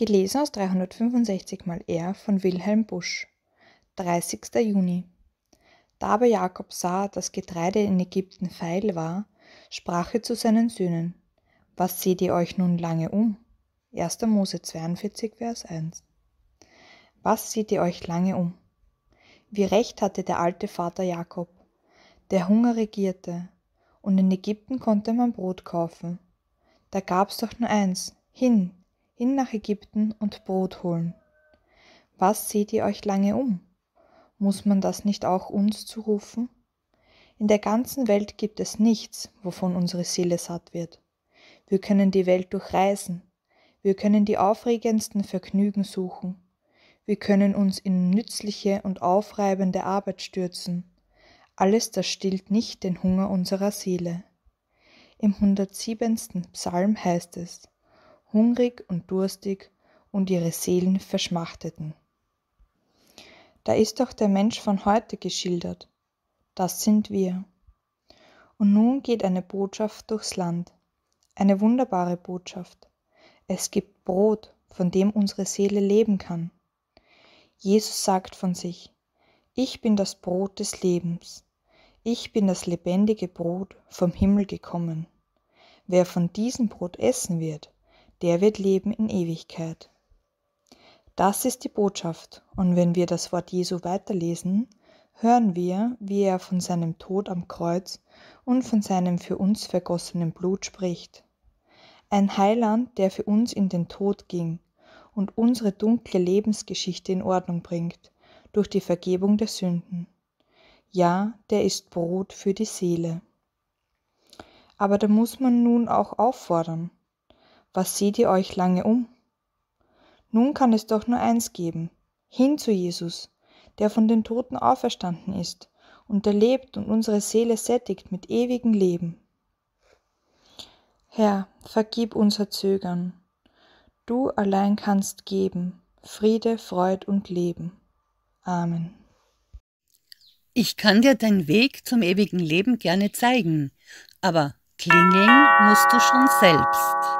Gelesen aus 365 mal R von Wilhelm Busch. 30. Juni. Da aber Jakob sah, dass Getreide in Ägypten feil war, sprach er zu seinen Söhnen: Was seht ihr euch nun lange um? 1. Mose 42, Vers 1. Was seht ihr euch lange um? Wie recht hatte der alte Vater Jakob. Der Hunger regierte, und in Ägypten konnte man Brot kaufen. Da gab's doch nur eins: hin, hin nach Ägypten und Brot holen. Was seht ihr euch lange um? Muss man das nicht auch uns zurufen? In der ganzen Welt gibt es nichts, wovon unsere Seele satt wird. Wir können die Welt durchreisen, wir können die aufregendsten Vergnügen suchen, wir können uns in nützliche und aufreibende Arbeit stürzen. Alles das stillt nicht den Hunger unserer Seele. Im 107. Psalm heißt es, hungrig und durstig und ihre Seelen verschmachteten. Da ist doch der Mensch von heute geschildert. Das sind wir. Und nun geht eine Botschaft durchs Land. Eine wunderbare Botschaft. Es gibt Brot, von dem unsere Seele leben kann. Jesus sagt von sich, ich bin das Brot des Lebens. Ich bin das lebendige Brot vom Himmel gekommen. Wer von diesem Brot essen wird, der wird leben in Ewigkeit. Das ist die Botschaft, und wenn wir das Wort Jesu weiterlesen, hören wir, wie er von seinem Tod am Kreuz und von seinem für uns vergossenen Blut spricht. Ein Heiland, der für uns in den Tod ging und unsere dunkle Lebensgeschichte in Ordnung bringt, durch die Vergebung der Sünden. Ja, der ist Brot für die Seele. Aber da muss man nun auch auffordern was seht ihr euch lange um? Nun kann es doch nur eins geben, hin zu Jesus, der von den Toten auferstanden ist und der lebt und unsere Seele sättigt mit ewigem Leben. Herr, vergib unser Zögern. Du allein kannst geben Friede, Freud und Leben. Amen. Ich kann dir deinen Weg zum ewigen Leben gerne zeigen, aber klingeln musst du schon selbst.